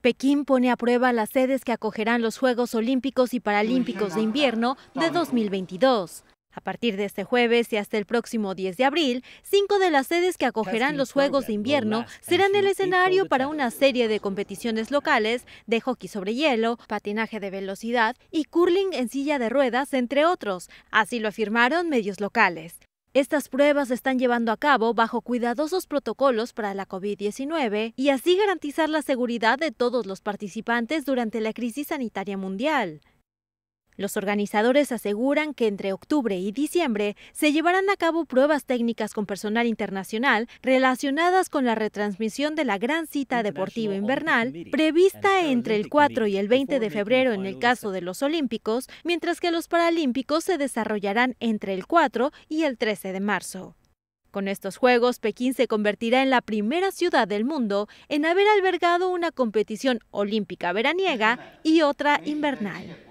Pekín pone a prueba las sedes que acogerán los Juegos Olímpicos y Paralímpicos de Invierno de 2022. A partir de este jueves y hasta el próximo 10 de abril, cinco de las sedes que acogerán los Juegos de Invierno serán el escenario para una serie de competiciones locales de hockey sobre hielo, patinaje de velocidad y curling en silla de ruedas, entre otros. Así lo afirmaron medios locales. Estas pruebas se están llevando a cabo bajo cuidadosos protocolos para la COVID-19 y así garantizar la seguridad de todos los participantes durante la crisis sanitaria mundial. Los organizadores aseguran que entre octubre y diciembre se llevarán a cabo pruebas técnicas con personal internacional relacionadas con la retransmisión de la gran cita deportiva invernal prevista entre el 4 y el 20 de febrero en el caso de los Olímpicos, mientras que los Paralímpicos se desarrollarán entre el 4 y el 13 de marzo. Con estos Juegos, Pekín se convertirá en la primera ciudad del mundo en haber albergado una competición olímpica veraniega y otra invernal.